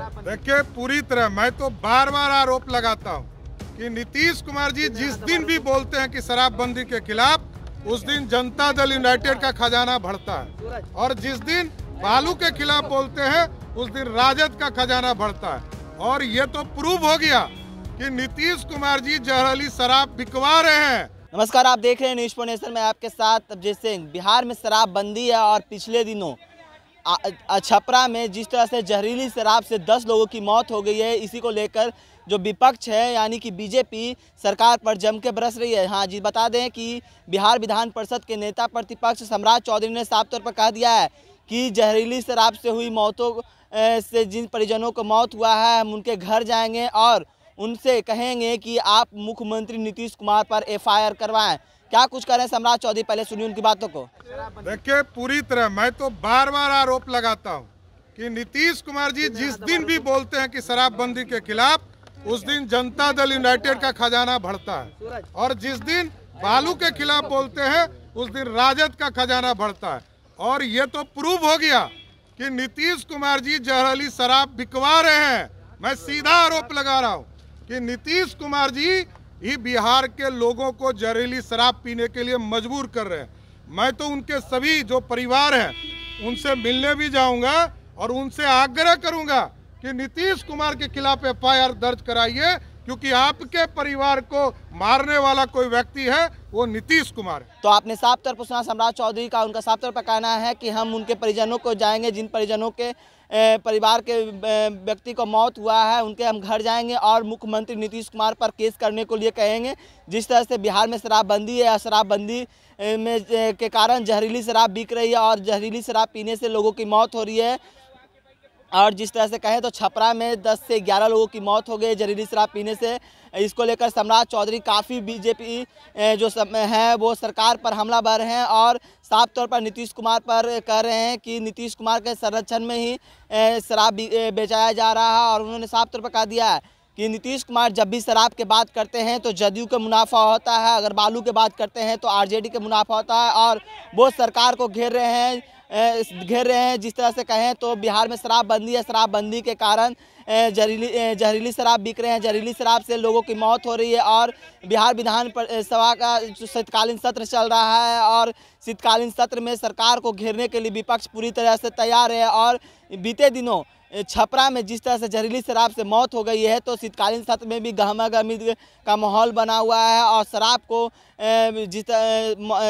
देखिए पूरी तरह मैं तो बार बार आरोप लगाता हूँ कि नीतीश कुमार जी जिस दिन भी बोलते हैं कि शराबबंदी के खिलाफ उस दिन जनता दल यूनाइटेड का खजाना भरता है और जिस दिन बालू के खिलाफ बोलते हैं उस दिन राजद का खजाना भरता है और ये तो प्रूव हो गया कि नीतीश कुमार जी जहरली शराब बिकवा रहे हैं नमस्कार आप देख रहे हैं न्यूज फोर में आपके साथ अभिजीत सिंह बिहार में शराबबंदी है और पिछले दिनों छपरा में जिस तरह से जहरीली शराब से दस लोगों की मौत हो गई है इसी को लेकर जो विपक्ष है यानी कि बीजेपी सरकार पर जम के बरस रही है हाँ जी बता दें कि बिहार विधान परिषद के नेता प्रतिपक्ष सम्राट चौधरी ने साफ तौर पर कह दिया है कि जहरीली शराब से हुई मौतों से जिन परिजनों को मौत हुआ है हम उनके घर जाएंगे और उनसे कहेंगे कि आप मुख्यमंत्री नीतीश कुमार पर एफ़ करवाएं क्या कुछ करें सम्राट चौधरी पहले सुनिए उनकी बातों को देखिए पूरी तरह मैं तो बार बार आरोप लगाता हूँ कि नीतीश कुमार जी जिस दिन भी बोलते हैं कि शराबबंदी के खिलाफ उस दिन जनता दल यूनाइटेड का खजाना भरता है और जिस दिन बालू के खिलाफ बोलते हैं उस दिन राजद का खजाना भरता है और ये तो प्रूव हो गया कि नीतीश कुमार जी जहरली शराब बिकवा रहे हैं मैं सीधा आरोप लगा रहा हूँ कि नीतीश कुमार जी ही बिहार के लोगों को जहरीली शराब पीने के लिए मजबूर कर रहे हैं मैं तो उनके सभी जो परिवार हैं उनसे मिलने भी जाऊंगा और उनसे आग्रह करूंगा कि नीतीश कुमार के खिलाफ एफ दर्ज कराइए क्योंकि आपके परिवार को मारने वाला कोई व्यक्ति है वो नीतीश कुमार है तो आपने साफ तौर पर सुना सम्राट चौधरी का उनका साफ तौर पर कहना है कि हम उनके परिजनों को जाएंगे जिन परिजनों के परिवार के व्यक्ति को मौत हुआ है उनके हम घर जाएंगे और मुख्यमंत्री नीतीश कुमार पर केस करने को लिए कहेंगे जिस तरह से बिहार में शराबबंदी है शराबबंदी में के कारण जहरीली शराब बिक रही है और जहरीली शराब पीने से लोगों की मौत हो रही है और जिस तरह से कहें तो छपरा में 10 से 11 लोगों की मौत हो गई जहरीली शराब पीने से इसको लेकर सम्राट चौधरी काफ़ी बीजेपी जो है वो सरकार पर हमला भर हैं और साफ तौर पर नीतीश कुमार पर कह रहे हैं कि नीतीश कुमार के संरक्षण में ही शराब बेचाया जा रहा है और उन्होंने साफ तौर पर कहा दिया है कि नीतीश कुमार जब भी शराब के बात करते हैं तो जदयू का मुनाफा होता है अगर बालू के बात करते हैं तो आरजेडी के मुनाफा होता है और वो सरकार को घेर रहे हैं घेर रहे हैं जिस तरह से कहें तो बिहार में शराबबंदी है शराबबंदी के कारण जहरीली जहरीली शराब बिक रहे हैं जहरीली शराब से लोगों की मौत हो रही है और बिहार विधान सभा का शीतकालीन सत्र चल रहा है और शीतकालीन सत्र में सरकार को घेरने के लिए विपक्ष पूरी तरह से तैयार है और बीते दिनों छपरा में जिस तरह से जहरीली शराब से मौत हो गई है तो शीतकालीन सत्र में भी गहमा गहमी का माहौल बना हुआ है और शराब को जिस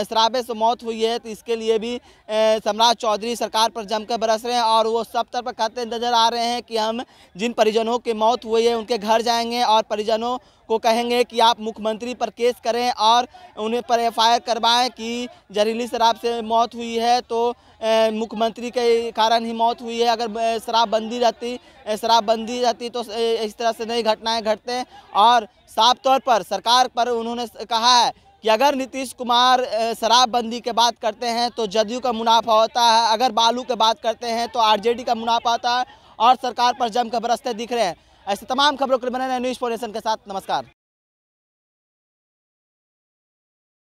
शराबे से मौत हुई है तो इसके लिए भी सम्राट चौधरी सरकार पर जमकर बरस रहे हैं और वो सब तरफ कहते नज़र आ रहे हैं कि हम जिन परिजनों की मौत हुई है उनके घर जाएंगे और परिजनों को कहेंगे कि आप मुख्यमंत्री पर केस करें और उन्हें पर एफ करवाएं कि जहरीली शराब से मौत हुई है तो मुख्यमंत्री के कारण ही मौत हुई है अगर शराबबंदी बंदी रहती बंदी रहती तो इस तरह से नई घटनाएं घटते हैं और साफ तौर पर सरकार पर उन्होंने कहा है कि अगर नीतीश कुमार शराबबंदी के बात करते हैं तो जदयू का मुनाफा होता है अगर बालू के बात करते हैं तो आरजेडी का मुनाफा होता है और सरकार पर जमकर बरसते दिख रहे हैं ऐसे तमाम खबरों के लिए बने न्यूज़ फोनेशन के साथ नमस्कार